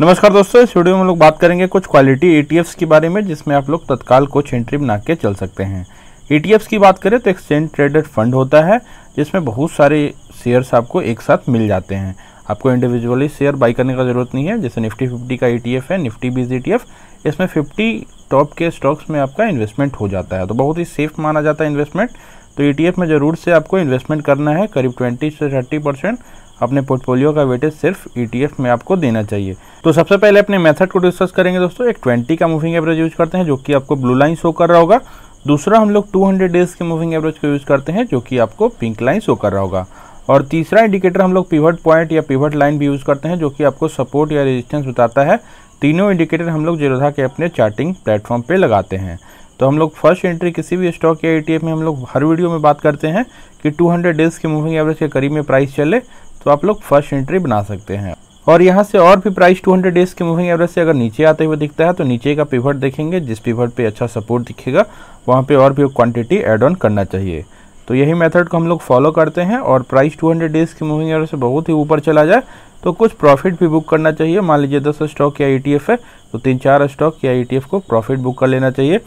नमस्कार दोस्तों इस वीडियो में हम लोग बात करेंगे कुछ क्वालिटी ईटीएफ्स e के बारे में जिसमें आप लोग तत्काल कुछ एंट्री बना के चल सकते हैं ईटीएफ्स e की बात करें तो एक्सचेंज ट्रेडेड फंड होता है जिसमें बहुत सारे शेयर्स आपको एक साथ मिल जाते हैं आपको इंडिविजुअली शेयर बाई करने का ज़रूरत नहीं है जैसे निफ्टी फिफ्टी का ई e है निफ्टी बीज ई इसमें फिफ्टी टॉप के स्टॉक्स में आपका इन्वेस्टमेंट हो जाता है तो बहुत ही सेफ माना जाता है इन्वेस्टमेंट तो ई में ज़रूर से आपको इन्वेस्टमेंट करना है करीब ट्वेंटी से थर्टी परसेंट अपने पोर्टफोलियो का वेटेज सिर्फ ईटीएफ e में आपको देना चाहिए तो सबसे पहले अपने मेथड को डिस्कस करेंगे दोस्तों एक 20 का मूविंग एवरेज यूज करते हैं जो कि आपको ब्लू लाइन शो कर रहा होगा दूसरा हम लोग 200 डेज के मूविंग एवरेज को यूज करते हैं जो कि आपको पिंक लाइन शो कर रहा होगा और तीसरा इंडिकेटर हम लोग पिवट पॉइंट या पिवट लाइन भी यूज़ करते हैं जो कि आपको सपोर्ट या रेजिस्टेंस बताता है तीनों इंडिकेटर हम लोग जीरोधा के अपने चार्टिंग प्लेटफॉर्म पे लगाते हैं तो हम लोग फर्स्ट एंट्री किसी भी स्टॉक या ईटीएफ e में हम लोग हर वीडियो में बात करते हैं कि 200 डेज के मूविंग एवरेज के करीब में प्राइस चले तो आप लोग फर्स्ट एंट्री बना सकते हैं और यहाँ से और भी प्राइस 200 डेज के मूविंग एवरेज से अगर नीचे आते हुए दिखता है तो नीचे का पिवट देखेंगे जिस पिवट पे अच्छा सपोर्ट दिखेगा वहाँ पे और भी क्वांटिटी एड ऑन करना चाहिए तो यही मेथड को हम लोग फॉलो करते हैं और प्राइस 200 डेज के मूविंग एवरेज से बहुत ही ऊपर चला जाए तो कुछ प्रॉफिट भी बुक करना चाहिए मान लीजिए दस स्टॉक या ई e है तो तीन चार स्टॉक या ई e को प्रॉफिट बुक कर लेना चाहिए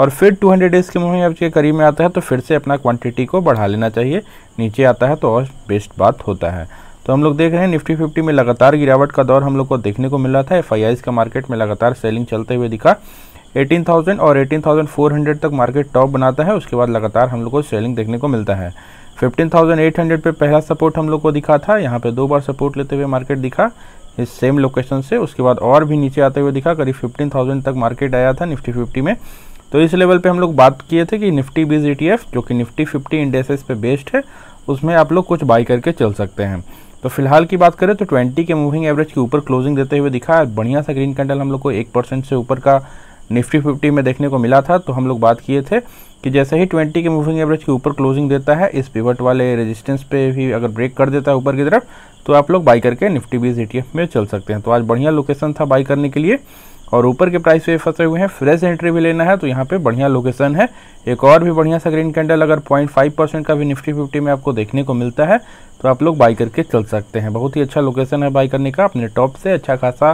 और फिर 200 डेज़ के मूविंग एवरेज के करीब में आता है तो फिर से अपना क्वांटिटी को बढ़ा लेना चाहिए नीचे आता है तो और बेस्ट बात होता है तो हम लोग देख रहे हैं निफ्टी फिफ्टी में लगातार गिरावट का दौर हम लोग को देखने को मिला था एफ का मार्केट में लगातार सेलिंग चलते हुए दिखा 18,000 और 18,400 तक मार्केट टॉप बनाता है उसके बाद लगातार हम लोग को सेलिंग देखने को मिलता है 15,800 पे पहला सपोर्ट हम लोग को दिखा था यहाँ पे दो बार सपोर्ट लेते हुए मार्केट दिखा इस सेम लोकेशन से उसके बाद और भी नीचे आते हुए दिखा करीब 15,000 तक मार्केट आया था निफ्टी फिफ्टी में तो इस लेवल पे हम लोग बात किए थे कि निफ्टी बीज ई e जो कि निफ्टी फिफ्टी इंडेसेस पे बेस्ड है उसमें आप लोग कुछ बाई करके चल सकते हैं तो फिलहाल की बात करें तो 20 के मूविंग एवरेज के ऊपर क्लोजिंग देते हुए दिखा बढ़िया सा ग्रीन कैंडल हम लोग को एक परसेंट से ऊपर का निफ्टी फिफ्टी में देखने को मिला था तो हम लोग बात किए थे कि जैसे ही 20 के मूविंग एवरेज के ऊपर क्लोजिंग देता है इस पिवट वाले रेजिस्टेंस पे भी अगर ब्रेक कर देता है ऊपर की तरफ तो आप लोग बाई करके निफ्टी बीस ई e में चल सकते हैं तो आज बढ़िया लोकेशन था बाई करने के लिए और ऊपर के प्राइस पे फंसे हुए हैं फ्रेश एंट्री भी लेना है तो यहाँ पे बढ़िया लोकेशन है एक और भी बढ़िया सा ग्रीन कैंडल अगर पॉइंट फाइव परसेंट का भी निफ्टी फिफ्टी में आपको देखने को मिलता है तो आप लोग बाई करके चल सकते हैं बहुत ही अच्छा लोकेशन है बाई करने का अपने टॉप से अच्छा खासा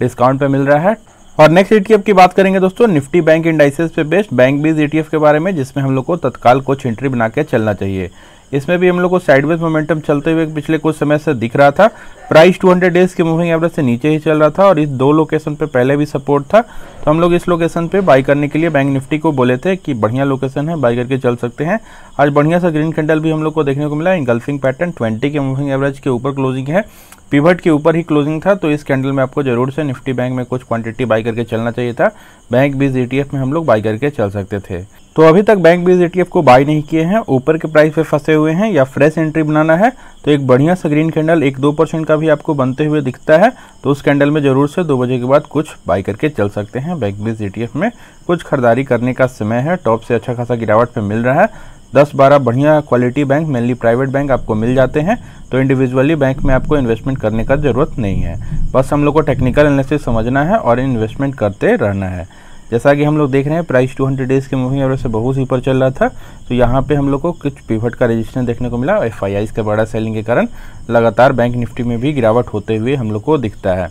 डिस्काउंट पर मिल रहा है और नेक्स्ट ईटीएफ की बात करेंगे दोस्तों निफ्टी बैंक इंडाइसेस पे बेस्ट बैंक बीज एटीएफ के बारे में जिसमें हम लोग को तत्काल कुछ एंट्री बना के चलना चाहिए इसमें भी हम लोग को साइडवेज मोमेंटम चलते हुए पिछले कुछ समय से दिख रहा था प्राइस 200 डेज के मूविंग एवरेज से नीचे ही चल रहा था और इस दो लोकेशन पे पहले भी सपोर्ट था तो हम लोग इस लोकेशन पे बाई करने के लिए बैंक निफ्टी को बोले थे कि बढ़िया लोकेशन है बाई करके चल सकते हैं आज बढ़िया सा ग्रीन कैंडल भी हम लोग को देखने को मिला इंगल्फिंग पैटर्न ट्वेंटी के मूविंग एवरेज के ऊपर क्लोजिंग है पिवट के ऊपर ही क्लोजिंग था तो इस कैंडल में आपको जरूर से निफ्टी बैंक में कुछ क्वांटिटी बाई करके चलना चाहिए था बैंक बीस ई में हम लोग बाई करके चल सकते थे तो अभी तक बैंक बेस्ड ETF को बाय नहीं किए हैं ऊपर के प्राइस पे फंसे हुए हैं या फ्रेश एंट्री बनाना है तो एक बढ़िया सा ग्रीन कैंडल एक दो परसेंट का भी आपको बनते हुए दिखता है तो उस कैंडल में ज़रूर से दो बजे के बाद कुछ बाय करके चल सकते हैं बैंक बेस्ड ETF में कुछ खरीदारी करने का समय है टॉप से अच्छा खासा गिरावट पर मिल रहा है दस बारह बढ़िया quality bank mainly private bank आपको मिल जाते हैं तो इंडिविजुअली बैंक में आपको इन्वेस्टमेंट करने का ज़रूरत नहीं है बस हम लोग को टेक्निकल एनालिसिस समझना है और इन्वेस्टमेंट करते रहना है जैसा कि हम लोग देख रहे हैं प्राइस 200 डेज के मूविंग एवरेज से बहुत ही ऊपर चल रहा था तो यहाँ पे हम लोग को कुछ पिवट का रजिस्ट्रेशन देखने को मिला एफ आई का बड़ा सेलिंग के कारण लगातार बैंक निफ्टी में भी गिरावट होते हुए हम लोग को दिखता है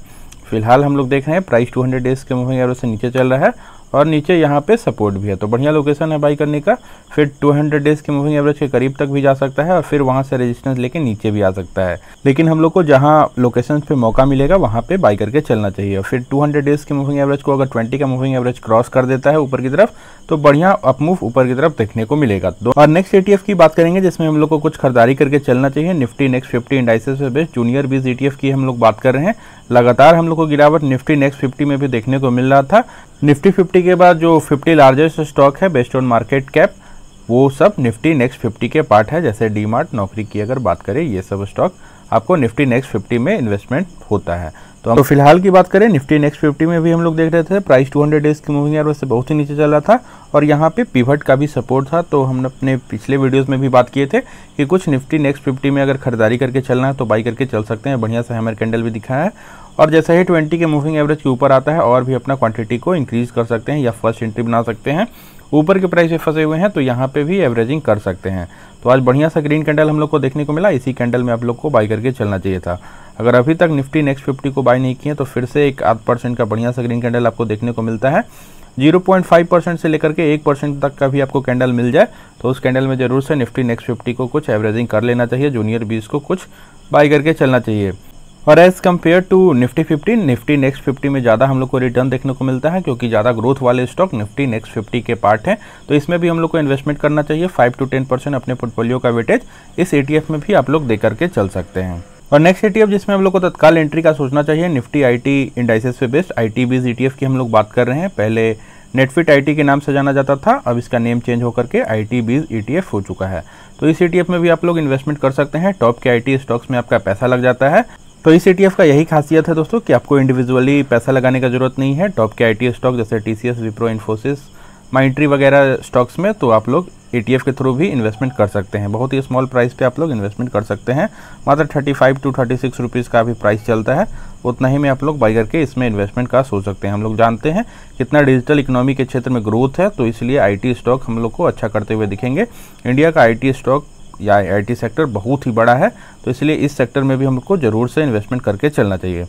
फिलहाल हम लोग देख रहे हैं प्राइस 200 डेज के मूविंग एवरेज से नीचे चल रहा है और नीचे यहाँ पे सपोर्ट भी है तो बढ़िया लोकेशन है बाई करने का फिर 200 डेज के मूविंग एवरेज के करीब तक भी जा सकता है और फिर वहाँ से रेजिस्टेंस लेके नीचे भी आ सकता है लेकिन हम लोग को जहाँ लोकेशन पे मौका मिलेगा वहाँ पे बाई करके चलना चाहिए फिर 200 डेज के मूविंग एवरेज को अगर 20 का मूविंग एवरेज क्रॉस कर देता है ऊपर की तरफ तो बढ़िया अप मूव ऊपर की तरफ देखने को मिलेगा तो और नेक्स्ट एटीएफ e की बात करेंगे जिसमें हम लोग को कुछ खरीदारी करके चलना चाहिए Nifty next fifty indices based junior BeES ETF की हम लोग बात कर रहे हैं लगातार हम लोग को गिरावट निफ्टी नेक्स्ट फिफ्टी में भी देखने को मिल रहा था निफ्टी फिफ्टी के बाद जो फिफ्टी लार्जेस्ट स्टॉक है बेस्ट ऑन मार्केट कैप वो सब निफ्टी नेक्स्ट फिफ्टी के पार्ट है जैसे डी मार्ट नौकरी की अगर बात करें ये सब स्टॉक आपको निफ्टी नेक्स्ट फिफ्टी में इन्वेस्टमेंट होता है तो हम तो फिलहाल की बात करें निफ्टी नेक्स्ट फिफ्टी में भी हम लोग देख रहे थे प्राइस 200 डेज की मूविंग एवरेज से बहुत ही नीचे चला था और यहाँ पे पिवट का भी सपोर्ट था तो हमने अपने पिछले वीडियोस में भी बात किए थे कि कुछ निफ्टी नेक्स्ट फिफ्टी में अगर खरीदारी करके चलना है तो बाई करके चल सकते हैं बढ़िया सा हैमर कैंडल भी दिखाया है और जैसे ही ट्वेंटी के मूविंग एवरेज के ऊपर आता है और भी अपना क्वांटिटी को इंक्रीज़ कर सकते हैं या फर्स्ट एंट्री बना सकते हैं ऊपर के प्राइस पे फंसे हुए हैं तो यहाँ पे भी एवरेजिंग कर सकते हैं तो आज बढ़िया सा ग्रीन कैंडल हम लोग को देखने को मिला इसी कैंडल में आप लोग को बाई करके चलना चाहिए था अगर अभी तक निफ्टी नेक्स्ट फिफ्टी को बाई नहीं किए तो फिर से एक आध परसेंट का बढ़िया सा ग्रीन कैंडल आपको देखने को मिलता है 0.5 परसेंट से लेकर के एक परसेंट तक का भी आपको कैंडल मिल जाए तो उस कैंडल में जरूर से निफ्टी नेक्स्ट फिफ्टी को कुछ एवरेजिंग कर लेना चाहिए जूनियर बीस को कुछ बाई करके चलना चाहिए और as compare to Nifty fifty Nifty next fifty में ज़्यादा हम लोग को रिटर्न देखने को मिलता है क्योंकि ज़्यादा ग्रोथ वाले स्टॉक निफ्टी नेक्स्ट फिफ्टी के पार्ट हैं तो इसमें भी हम लोग को इन्वेस्टमेंट करना चाहिए फाइव टू टेन परसेंट अपने पोर्टफोलियो का वेटेज इस ए e में भी आप लोग दे करके चल सकते हैं और नेक्स्ट एटीएफ e जिसमें हम लोग को तत्काल एंट्री का सोचना चाहिए निफ्टी आईटी इंडाइसेस पे based I T BeES ETF की हम लोग बात कर रहे हैं पहले नेटफिट आईटी के नाम से जाना जाता था अब इसका नेम चेंज होकर के आई टी बीज ईटीएफ हो चुका है तो इस ईटीएफ e में भी आप लोग इन्वेस्टमेंट कर सकते हैं टॉप के आईटी स्टॉक्स में आपका पैसा लग जाता है तो इस ई e का यही खासियत है दोस्तों कि आपको इंडिविजुअली पैसा लगाने का जरूरत नहीं है टॉप के आई स्टॉक जैसे टी सी विप्रो इन्फोसिस माइंट्री वगैरह स्टॉक्स में तो आप लोग ई e के थ्रू भी इन्वेस्टमेंट कर सकते हैं बहुत ही स्मॉल प्राइस पे आप लोग इन्वेस्टमेंट कर सकते हैं मात्र thirty five to thirty six rupees का भी प्राइस चलता है उतना ही में आप लोग बाई करके इसमें इन्वेस्टमेंट का सोच सकते हैं हम लोग जानते हैं कितना डिजिटल इकोनॉमी के क्षेत्र में ग्रोथ है तो इसलिए आईटी स्टॉक हम लोग को अच्छा करते हुए दिखेंगे इंडिया का आईटी स्टॉक या आई सेक्टर बहुत ही बड़ा है तो इसलिए इस सेक्टर में भी हमको ज़रूर से इन्वेस्टमेंट करके चलना चाहिए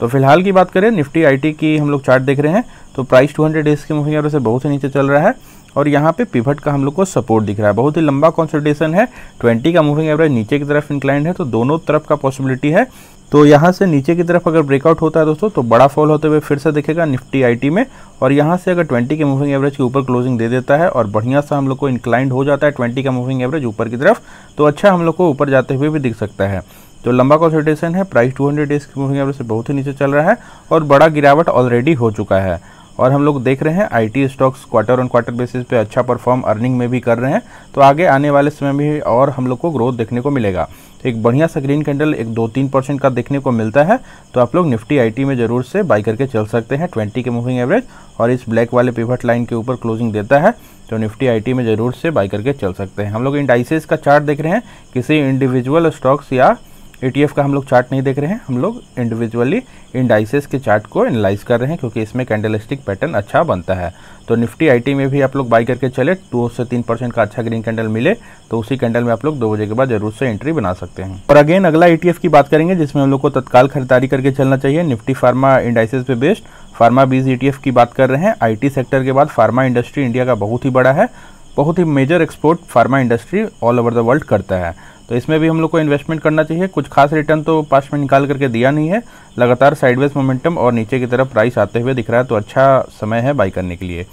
तो फिलहाल की बात करें निफ्टी आईटी की हम लोग चार्ट देख रहे हैं तो प्राइस 200 डेज के मुहैया से बहुत ही नीचे चल रहा है और यहाँ पे पिवट का हम लोग को सपोर्ट दिख रहा है बहुत ही लंबा कॉन्सल्टेशन है 20 का मूविंग एवरेज नीचे की तरफ इंक्लाइंड है तो दोनों तरफ का पॉसिबिलिटी है तो यहाँ से नीचे की तरफ अगर ब्रेकआउट होता है दोस्तों तो बड़ा फॉल होते हुए फिर से दिखेगा निफ्टी आईटी में और यहाँ से अगर 20 के मूविंग एवरेज के ऊपर क्लोजिंग दे देता है और बढ़िया सा हम लोग को इंक्लाइंड हो जाता है 20 का मूविंग एवरेज ऊपर की तरफ तो अच्छा हम लोग को ऊपर जाते हुए भी दिख सकता है तो लंबा कॉन्सल्टेशन है प्राइस हंड्रेड डेज की मूविंग एवरेज से बहुत ही नीचे चल रहा है और बड़ा गिरावट ऑलरेडी हो चुका है और हम लोग देख रहे हैं IT stocks quarter on quarter basis पे अच्छा परफॉर्म अर्निंग में भी कर रहे हैं तो आगे आने वाले समय में और हम लोग को ग्रोथ देखने को मिलेगा एक बढ़िया सा ग्रीन कैंडल एक दो तीन परसेंट का देखने को मिलता है तो आप लोग निफ्टी आईटी में जरूर से बाई करके चल सकते हैं ट्वेंटी के मूविंग एवरेज और इस ब्लैक वाले पिवट लाइन के ऊपर क्लोजिंग देता है तो निफ्टी आईटी में जरूर से बाई करके चल सकते हैं हम लोग इंडाइसिस का चार्ट देख रहे हैं किसी इंडिविजुअल स्टॉक्स या ईटीएफ का हम लोग चार्ट नहीं देख रहे हैं हम लोग इंडिविजुअली इंडाइसेस के चार्ट को एनालाइज कर रहे हैं क्योंकि इसमें कैंडलिस्टिक पैटर्न अच्छा बनता है तो निफ्टी आईटी में भी आप लोग बाई करके चले दो से तीन परसेंट का अच्छा ग्रीन कैंडल मिले तो उसी कैंडल में आप लोग दो बजे के बाद जरूर से एंट्री बना सकते हैं और अगेन अगला ई e की बात करेंगे जिसमें हम लोग को तत्काल खरीदारी करके चलना चाहिए निफ्टी फार्मा इंडाइसेस पे बेस्ड फार्मा बीज ई e की बात कर रहे हैं आई सेक्टर के बाद फार्मा इंडस्ट्री इंडिया का बहुत ही बड़ा है बहुत ही major export pharma industry all over the world करता है तो इसमें भी हम लोग को इन्वेस्टमेंट करना चाहिए कुछ खास रिटर्न तो पास में निकाल करके दिया नहीं है लगातार साइडवेज मोमेंटम और नीचे की तरफ प्राइस आते हुए दिख रहा है तो अच्छा समय है बाई करने के लिए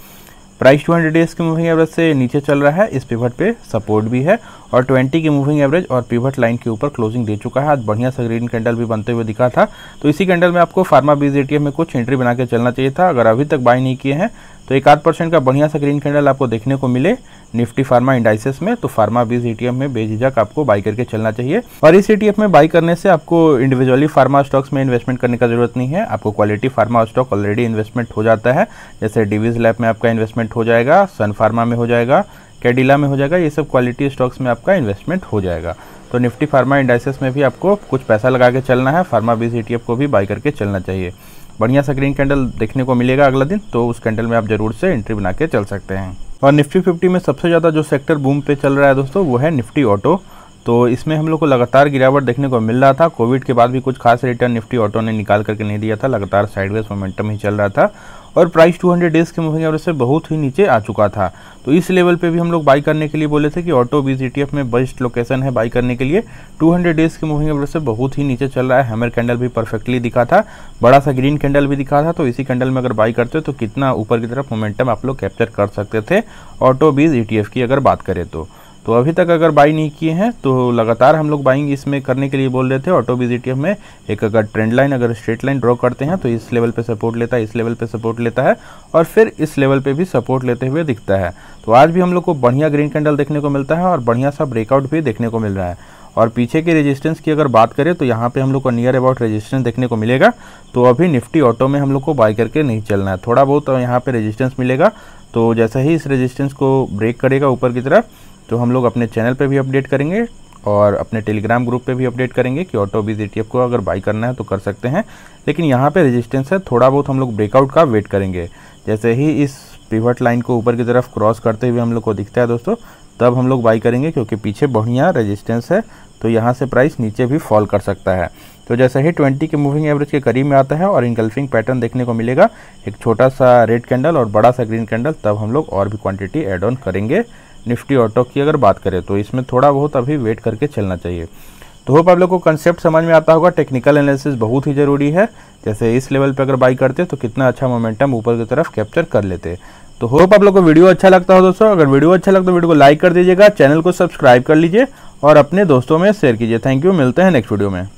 प्राइस 200 डेज की मूविंग एवरेज से नीचे चल रहा है इस पिवट पे सपोर्ट भी है और 20 की मूविंग एवरेज और पिवट लाइन के ऊपर क्लोजिंग दे चुका है आज बढ़िया सा ग्रीन कैंडल भी बनते हुए दिखा था तो इसी कैंडल में आपको फार्मा बीज एटीएम में कुछ एंट्री बना के चलना चाहिए था अगर अभी तक बाय नहीं किए हैं तो एक आध परसेंट का बढ़िया सा ग्रीन कैंडल आपको देखने को मिले निफ्टी फार्मा इंडाइसेस में तो फार्मा बीज ई e में बेझिझक आपको बाई करके चलना चाहिए और इस ई e में बाई करने से आपको इंडिविजुअली फार्मा स्टॉक्स में इन्वेस्टमेंट करने का जरूरत नहीं है आपको quality pharma stock already investment हो जाता है जैसे डिवीज लैब में आपका इन्वेस्टमेंट हो जाएगा सन फार्मा में हो जाएगा कैडिला में हो जाएगा ये सब क्वालिटी स्टॉक्स में आपका इन्वेस्टमेंट हो जाएगा तो निफ्टी फार्मा इंडाइसेस में भी आपको कुछ पैसा लगा के चलना है फार्मा बीज ई e को भी बाई करके चलना चाहिए बढ़िया सा ग्रीन कैंडल देखने को मिलेगा अगला दिन तो उस कैंडल में आप जरूर से एंट्री बना के चल सकते हैं और निफ्टी फिफ्टी में सबसे ज़्यादा जो सेक्टर बूम पे चल रहा है दोस्तों वो है निफ्टी ऑटो तो इसमें हम लोग को लगातार गिरावट देखने को मिल रहा था कोविड के बाद भी कुछ खास रिटर्न निफ्टी ऑटो ने निकाल करके नहीं दिया था लगातार साइडवेज मोमेंटम ही चल रहा था और प्राइस 200 डेज के मूविंग एवरेज से बहुत ही नीचे आ चुका था तो इस लेवल पे भी हम लोग बाई करने के लिए बोले थे कि ऑटो बीज ई में बेस्ट लोकेशन है बाई करने के लिए 200 डेज के मूविंग एवरेज से बहुत ही नीचे चल रहा है हैमर कैंडल भी परफेक्टली दिखा था बड़ा सा ग्रीन कैंडल भी दिखा था तो इसी कैंडल में अगर बाई करते तो कितना ऊपर की तरफ मोमेंटम आप लोग कैप्चर कर सकते थे ऑटो बीज ई की अगर बात करें तो तो अभी तक अगर बाई नहीं किए हैं तो लगातार हम लोग बाइंग इसमें करने के लिए बोल रहे थे ऑटो बीजीटीएफ में एक अगर ट्रेंड लाइन अगर स्ट्रेट लाइन ड्रॉ करते हैं तो इस लेवल पे सपोर्ट लेता है इस लेवल पे सपोर्ट लेता है और फिर इस लेवल पे भी सपोर्ट लेते हुए दिखता है तो आज भी हम लोग को बढ़िया ग्रीन कैंडल देखने को मिलता है और बढ़िया सा ब्रेकआउट भी देखने को मिल रहा है और पीछे के रेजिस्टेंस की अगर बात करें तो यहाँ पे हम लोग को नियर अबाउट रेजिस्टेंस देखने को मिलेगा तो अभी निफ्टी ऑटो में हम लोग को बाय करके नहीं चलना है थोड़ा बहुत यहाँ पे रेजिस्टेंस मिलेगा तो जैसा ही इस रेजिस्टेंस को ब्रेक करेगा ऊपर की तरफ तो हम लोग अपने चैनल पे भी अपडेट करेंगे और अपने टेलीग्राम ग्रुप पे भी अपडेट करेंगे कि ऑटो बीज ई को अगर बाई करना है तो कर सकते हैं लेकिन यहाँ पे रेजिस्टेंस है थोड़ा बहुत हम लोग ब्रेकआउट का वेट करेंगे जैसे ही इस पिवट लाइन को ऊपर की तरफ क्रॉस करते हुए हम लोग को दिखता है दोस्तों तब हम लोग बाई करेंगे क्योंकि पीछे बढ़िया रजिस्टेंस है तो यहाँ से प्राइस नीचे भी फॉल कर सकता है तो जैसे ही ट्वेंटी के मूविंग एवरेज के करीब में आता है और इनगल्फिंग पैटर्न देखने को मिलेगा एक छोटा सा रेड कैंडल और बड़ा सा ग्रीन कैंडल तब हम लोग और भी क्वान्टिटी एड ऑन करेंगे निफ्टी ऑटो की अगर बात करें तो इसमें थोड़ा बहुत अभी वेट करके चलना चाहिए तो होप आप लोग को कंसेप्ट समझ में आता होगा टेक्निकल एनालिसिस बहुत ही ज़रूरी है जैसे इस लेवल पे अगर बाई करते तो कितना अच्छा मोमेंटम ऊपर की तरफ कैप्चर कर लेते तो होप आप लोग को वीडियो अच्छा लगता हो दोस्तों अगर वीडियो अच्छा लगता तो वीडियो को लाइक कर दीजिएगा चैनल को सब्सक्राइब कर लीजिए और अपने दोस्तों में शेयर कीजिए थैंक यू मिलते हैं नेक्स्ट वीडियो में